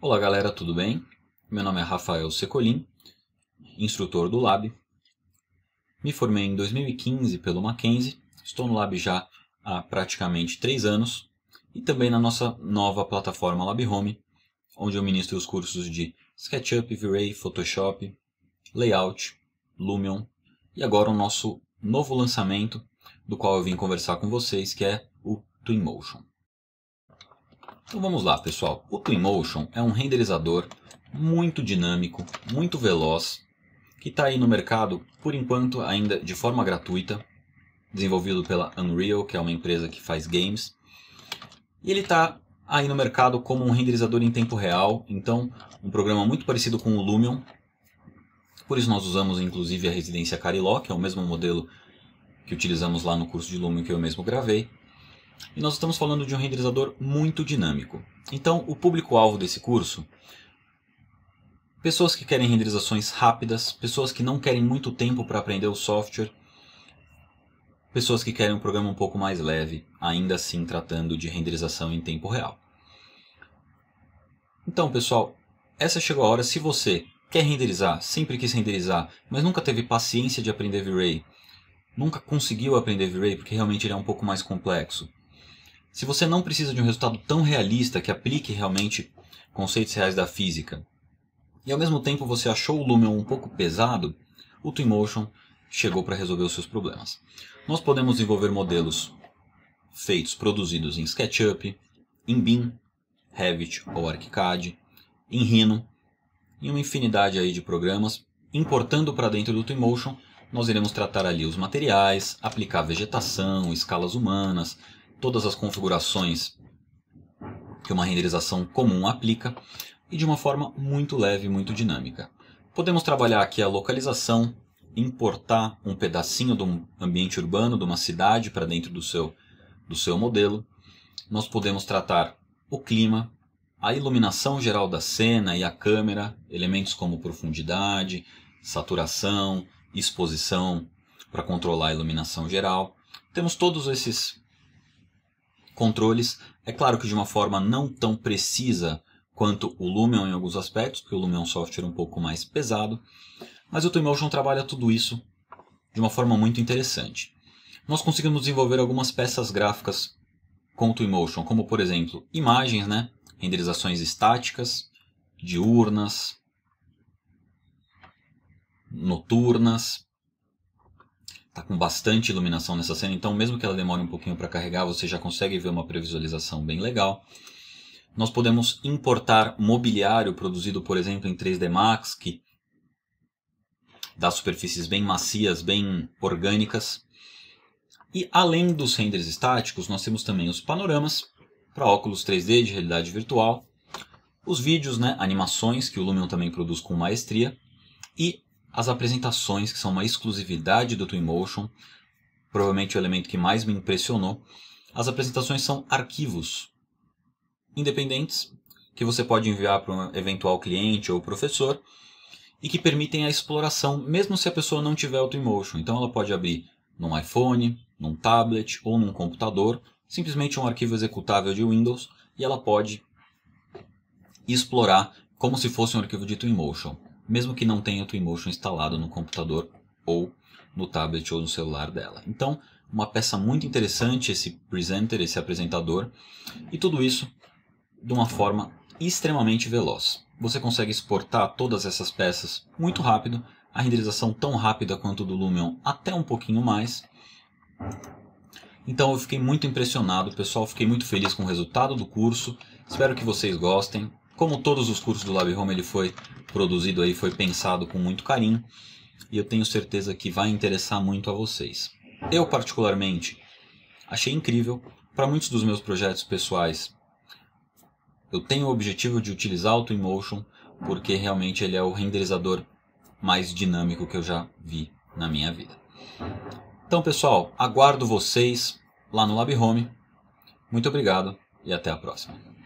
Olá galera, tudo bem? Meu nome é Rafael Secolin, instrutor do Lab. Me formei em 2015 pelo Mackenzie, estou no Lab já há praticamente 3 anos e também na nossa nova plataforma Lab Home, onde eu ministro os cursos de SketchUp, V-Ray, Photoshop, Layout, Lumion e agora o nosso novo lançamento, do qual eu vim conversar com vocês, que é o Twinmotion. Então vamos lá, pessoal. O Twinmotion é um renderizador muito dinâmico, muito veloz, que está aí no mercado, por enquanto, ainda de forma gratuita, desenvolvido pela Unreal, que é uma empresa que faz games. E ele está aí no mercado como um renderizador em tempo real, então um programa muito parecido com o Lumion. Por isso nós usamos inclusive a residência Cariló, que é o mesmo modelo que utilizamos lá no curso de Lumion que eu mesmo gravei e nós estamos falando de um renderizador muito dinâmico. Então, o público-alvo desse curso pessoas que querem renderizações rápidas, pessoas que não querem muito tempo para aprender o software, pessoas que querem um programa um pouco mais leve, ainda assim tratando de renderização em tempo real. Então, pessoal, essa chegou a hora. Se você quer renderizar, sempre quis renderizar, mas nunca teve paciência de aprender V-Ray, nunca conseguiu aprender V-Ray porque realmente ele é um pouco mais complexo, se você não precisa de um resultado tão realista que aplique realmente conceitos reais da física, e ao mesmo tempo você achou o Lumion um pouco pesado, o Twinmotion chegou para resolver os seus problemas. Nós podemos desenvolver modelos feitos, produzidos em SketchUp, em BIM, Revit ou ArchiCAD, em Rhino, em uma infinidade aí de programas. Importando para dentro do Twinmotion, nós iremos tratar ali os materiais, aplicar vegetação, escalas humanas, todas as configurações que uma renderização comum aplica e de uma forma muito leve e muito dinâmica. Podemos trabalhar aqui a localização, importar um pedacinho de um ambiente urbano, de uma cidade para dentro do seu, do seu modelo. Nós podemos tratar o clima, a iluminação geral da cena e a câmera, elementos como profundidade, saturação, exposição para controlar a iluminação geral. Temos todos esses controles. É claro que de uma forma não tão precisa quanto o Lumion em alguns aspectos, porque o Lumion é um software um pouco mais pesado, mas o Twinmotion trabalha tudo isso de uma forma muito interessante. Nós conseguimos desenvolver algumas peças gráficas com o Twinmotion, como por exemplo, imagens, né? renderizações estáticas, diurnas, noturnas, tá com bastante iluminação nessa cena, então mesmo que ela demore um pouquinho para carregar, você já consegue ver uma previsualização bem legal. Nós podemos importar mobiliário produzido, por exemplo, em 3D Max, que dá superfícies bem macias, bem orgânicas. E além dos renders estáticos, nós temos também os panoramas para óculos 3D de realidade virtual, os vídeos, né, animações que o Lumion também produz com maestria e as apresentações, que são uma exclusividade do Twinmotion, provavelmente o elemento que mais me impressionou. As apresentações são arquivos independentes que você pode enviar para um eventual cliente ou professor e que permitem a exploração, mesmo se a pessoa não tiver o Twinmotion. Então ela pode abrir num iPhone, num tablet ou num computador, simplesmente um arquivo executável de Windows e ela pode explorar como se fosse um arquivo de Twinmotion mesmo que não tenha o Twinmotion instalado no computador ou no tablet ou no celular dela. Então, uma peça muito interessante esse presenter, esse apresentador, e tudo isso de uma forma extremamente veloz. Você consegue exportar todas essas peças muito rápido, a renderização tão rápida quanto do Lumion, até um pouquinho mais. Então eu fiquei muito impressionado, pessoal, fiquei muito feliz com o resultado do curso. Espero que vocês gostem. Como todos os cursos do Lab Home, ele foi produzido aí foi pensado com muito carinho e eu tenho certeza que vai interessar muito a vocês. Eu, particularmente, achei incrível para muitos dos meus projetos pessoais. Eu tenho o objetivo de utilizar o Twinmotion porque realmente ele é o renderizador mais dinâmico que eu já vi na minha vida. Então, pessoal, aguardo vocês lá no Lab Home. Muito obrigado e até a próxima.